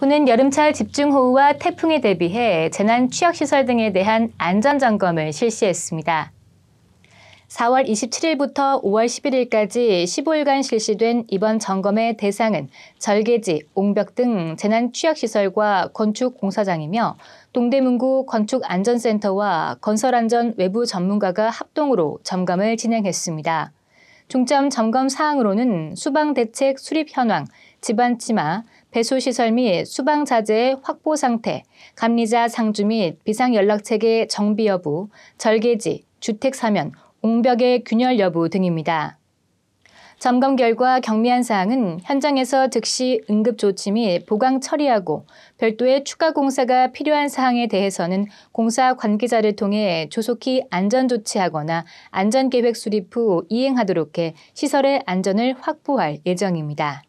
군은 여름철 집중호우와 태풍에 대비해 재난 취약시설 등에 대한 안전점검을 실시했습니다. 4월 27일부터 5월 11일까지 15일간 실시된 이번 점검의 대상은 절개지, 옹벽 등 재난 취약시설과 건축 공사장이며 동대문구 건축안전센터와 건설안전 외부 전문가가 합동으로 점검을 진행했습니다. 중점 점검 사항으로는 수방 대책 수립 현황, 집안 치마, 배수시설 및 수방자재의 확보 상태, 감리자 상주 및 비상연락체계 정비 여부, 절개지, 주택 사면, 옹벽의 균열 여부 등입니다. 점검 결과 경미한 사항은 현장에서 즉시 응급 조치 및 보강 처리하고 별도의 추가 공사가 필요한 사항에 대해서는 공사 관계자를 통해 조속히 안전 조치하거나 안전 계획 수립 후 이행하도록 해 시설의 안전을 확보할 예정입니다.